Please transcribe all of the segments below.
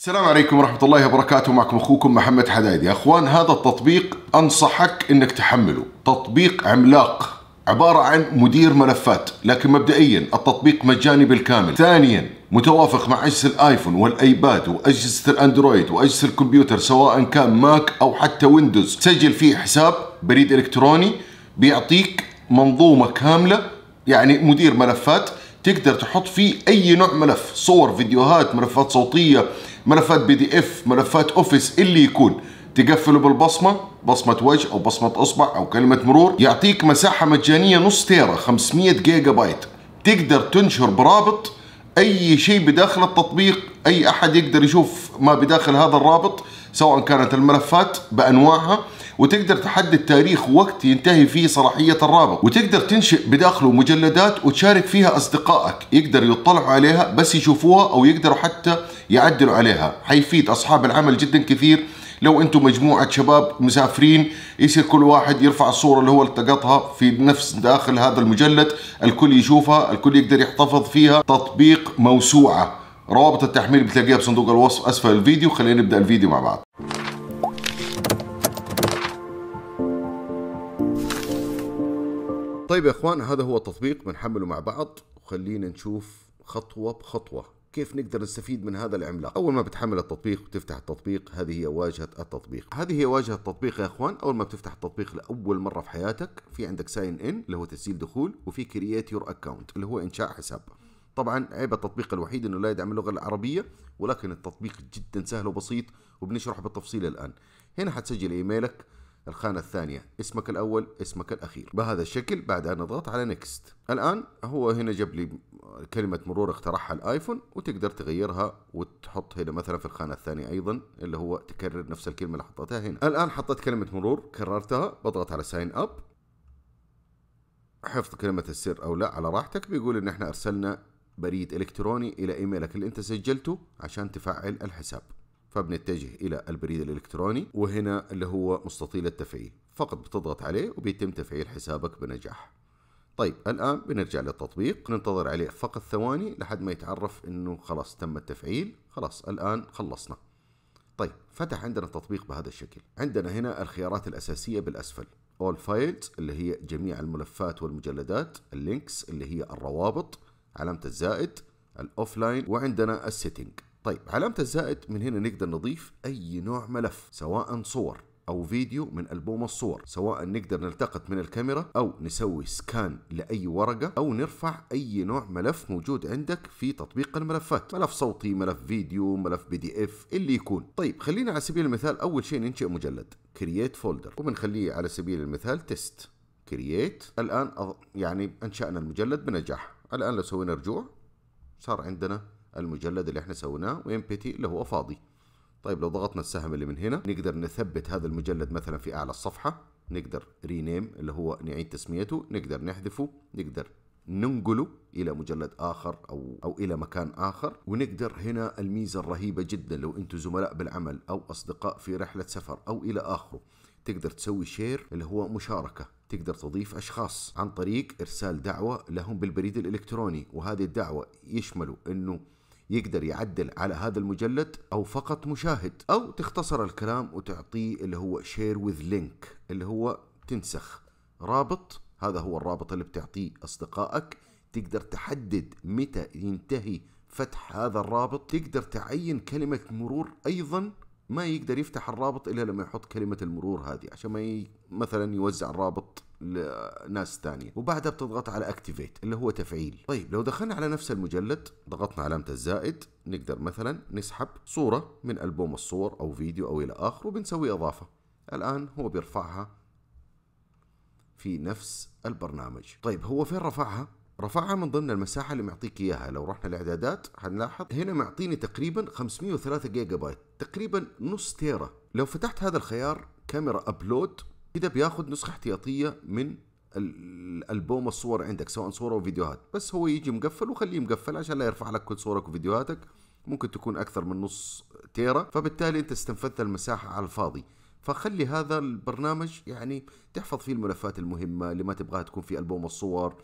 السلام عليكم ورحمة الله وبركاته معكم أخوكم محمد حدايدي أخوان هذا التطبيق أنصحك أنك تحمله تطبيق عملاق عبارة عن مدير ملفات لكن مبدئيا التطبيق مجاني بالكامل ثانيا متوافق مع أجهزة الآيفون والأيباد وأجهزة الأندرويد وأجهزة الكمبيوتر سواء كان ماك أو حتى ويندوز سجل فيه حساب بريد إلكتروني بيعطيك منظومة كاملة يعني مدير ملفات تقدر تحط فيه اي نوع ملف صور فيديوهات ملفات صوتيه ملفات بي دي اف ملفات اوفيس اللي يكون تقفله بالبصمه بصمه وجه او بصمه اصبع او كلمه مرور يعطيك مساحه مجانيه نص تيرا 500 جيجا بايت تقدر تنشر برابط اي شيء بداخل التطبيق اي احد يقدر يشوف ما بداخل هذا الرابط سواء كانت الملفات بانواعها وتقدر تحدد تاريخ ووقت ينتهي فيه صلاحية الرابط وتقدر تنشئ بداخله مجلدات وتشارك فيها أصدقائك يقدر يطلعوا عليها بس يشوفوها أو يقدروا حتى يعدلوا عليها حيفيد أصحاب العمل جدا كثير لو انتم مجموعه شباب مسافرين يصير كل واحد يرفع الصوره اللي هو التقطها في نفس داخل هذا المجلد الكل يشوفها الكل يقدر يحتفظ فيها تطبيق موسوعه روابط التحميل بتلاقيها بصندوق الوصف اسفل الفيديو خلينا نبدا الفيديو مع بعض طيب يا اخوان هذا هو التطبيق بنحمله مع بعض وخلينا نشوف خطوه بخطوه كيف نقدر نستفيد من هذا العملاق اول ما بتحمل التطبيق وتفتح التطبيق هذه هي واجهه التطبيق هذه هي واجهه التطبيق يا اخوان اول ما بتفتح التطبيق لاول مره في حياتك في عندك ساين ان اللي هو تسجيل دخول وفي كرييت يور اكونت اللي هو انشاء حساب طبعا عيب التطبيق الوحيد انه لا يدعم اللغه العربيه ولكن التطبيق جدا سهل وبسيط وبنشرح بالتفصيل الان هنا حتسجل ايميلك الخانة الثانية اسمك الأول اسمك الأخير بهذا الشكل بعد أن أضغط على نيكست الآن هو هنا جاب لي كلمة مرور اقترحها الآيفون وتقدر تغيرها وتحط هنا مثلا في الخانة الثانية أيضا اللي هو تكرر نفس الكلمة اللي حطيتها هنا الآن حطيت كلمة مرور كررتها بضغط على ساين أب حفظ كلمة السر أو لا على راحتك بيقول إن إحنا أرسلنا بريد إلكتروني إلى إيميلك اللي أنت سجلته عشان تفعل الحساب فبنتجه إلى البريد الإلكتروني وهنا اللي هو مستطيل التفعيل فقط بتضغط عليه وبيتم تفعيل حسابك بنجاح طيب الآن بنرجع للتطبيق ننتظر عليه فقط ثواني لحد ما يتعرف أنه خلاص تم التفعيل خلاص الآن خلصنا طيب فتح عندنا التطبيق بهذا الشكل عندنا هنا الخيارات الأساسية بالأسفل All Files اللي هي جميع الملفات والمجلدات اللينكس اللي هي الروابط علامة الزائد الأوفلاين وعندنا السيتنج طيب علامة الزائد من هنا نقدر نضيف أي نوع ملف سواء صور أو فيديو من ألبوم الصور سواء نقدر نلتقط من الكاميرا أو نسوي سكان لأي ورقة أو نرفع أي نوع ملف موجود عندك في تطبيق الملفات ملف صوتي ملف فيديو ملف بي دي اف اللي يكون طيب خلينا على سبيل المثال أول شيء ننشئ مجلد كرييت فولدر وبنخليه على سبيل المثال تيست كرييت الآن يعني أنشأنا المجلد بنجاح الآن لو سوينا رجوع صار عندنا المجلد اللي احنا سويناه وام بي تي اللي هو فاضي طيب لو ضغطنا السهم اللي من هنا نقدر نثبت هذا المجلد مثلا في أعلى الصفحة نقدر رينيم اللي هو نعيد تسميته نقدر نحذفه نقدر ننقله الى مجلد اخر او او الى مكان اخر ونقدر هنا الميزه الرهيبه جدا لو انتم زملاء بالعمل او اصدقاء في رحله سفر او الى اخره تقدر تسوي شير اللي هو مشاركه تقدر تضيف أشخاص عن طريق إرسال دعوة لهم بالبريد الإلكتروني وهذه الدعوة يشملوا أنه يقدر يعدل على هذا المجلد او فقط مشاهد او تختصر الكلام وتعطيه اللي هو شير وذ لينك اللي هو تنسخ رابط هذا هو الرابط اللي بتعطيه اصدقائك تقدر تحدد متى ينتهي فتح هذا الرابط تقدر تعين كلمة مرور ايضا ما يقدر يفتح الرابط الا لما يحط كلمه المرور هذه عشان ما ي... مثلا يوزع الرابط لناس ثانيه وبعدها بتضغط على اكتيفيت اللي هو تفعيل طيب لو دخلنا على نفس المجلد ضغطنا علامه الزائد نقدر مثلا نسحب صوره من البوم الصور او فيديو او الى اخره وبنسوي اضافه الان هو بيرفعها في نفس البرنامج طيب هو فين رفعها رفعها من ضمن المساحة اللي معطيك إياها لو رحنا الإعدادات هنلاحظ هنا معطيني تقريبا 503 جيجا بايت تقريبا نص تيرا لو فتحت هذا الخيار كاميرا أبلود كده بياخد نسخة احتياطية من البوم الصور عندك سواء صورة أو فيديوهات بس هو يجي مقفل وخليه مقفل عشان لا يرفع لك كل صورك وفيديوهاتك ممكن تكون أكثر من نص تيرا فبالتالي أنت استنفذت المساحة على الفاضي فخلي هذا البرنامج يعني تحفظ فيه الملفات المهمة اللي ما تبغاها تكون في ألبوم الصور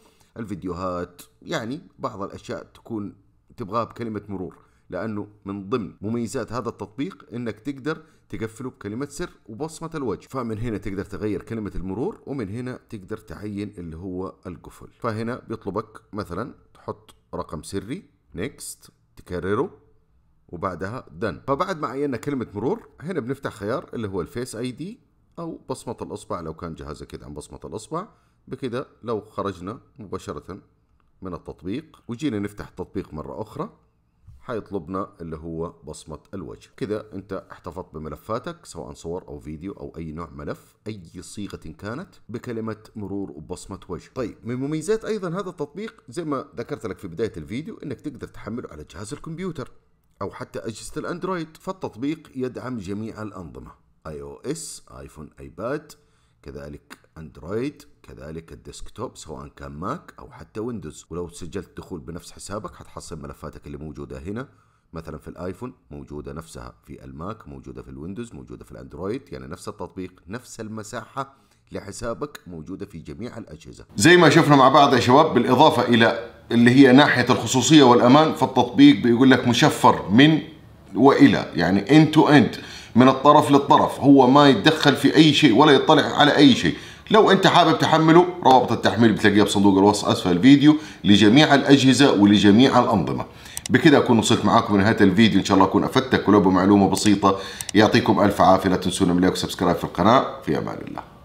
الفيديوهات يعني بعض الاشياء تكون تبغاها بكلمه مرور لانه من ضمن مميزات هذا التطبيق انك تقدر تقفله بكلمه سر وبصمه الوجه فمن هنا تقدر تغير كلمه المرور ومن هنا تقدر تعين اللي هو القفل فهنا بيطلبك مثلا تحط رقم سري نيكست تكرره وبعدها دن فبعد ما عينا كلمه مرور هنا بنفتح خيار اللي هو الفيس اي دي او بصمه الاصبع لو كان جهازك يدعم بصمه الاصبع بكده لو خرجنا مباشرة من التطبيق وجينا نفتح التطبيق مرة أخرى حيطلبنا اللي هو بصمة الوجه كده انت احتفظت بملفاتك سواء صور او فيديو او اي نوع ملف اي صيغة كانت بكلمة مرور وبصمة وجه طيب من مميزات ايضا هذا التطبيق زي ما ذكرت لك في بداية الفيديو انك تقدر تحمله على جهاز الكمبيوتر او حتى اجهزة الاندرويد فالتطبيق يدعم جميع الانظمة اي او اس ايفون كذلك اندرويد كذلك الديسكتوب سواء كان ماك أو حتى ويندوز ولو سجلت دخول بنفس حسابك حتحصل ملفاتك اللي موجودة هنا مثلا في الايفون موجوده نفسها في الماك موجوده في الويندوز موجوده في الاندرويد يعني نفس التطبيق نفس المساحه لحسابك موجوده في جميع الاجهزه زي ما شفنا مع بعض يا شباب بالاضافه الى اللي هي ناحيه الخصوصيه والامان فالتطبيق بيقول لك مشفر من والى يعني اند تو اند من الطرف للطرف هو ما يتدخل في اي شيء ولا يطلع على اي شيء لو انت حابب تحمله روابط التحميل بتلاقيها بصندوق الوصف اسفل الفيديو لجميع الاجهزه ولجميع الانظمه بكذا اكون وصلت معاكم لنهايه الفيديو ان شاء الله اكون افدتك ولو بمعلومه بسيطه يعطيكم الف عافيه لا تنسونا من لايك وسبسكرايب في القناه في امان الله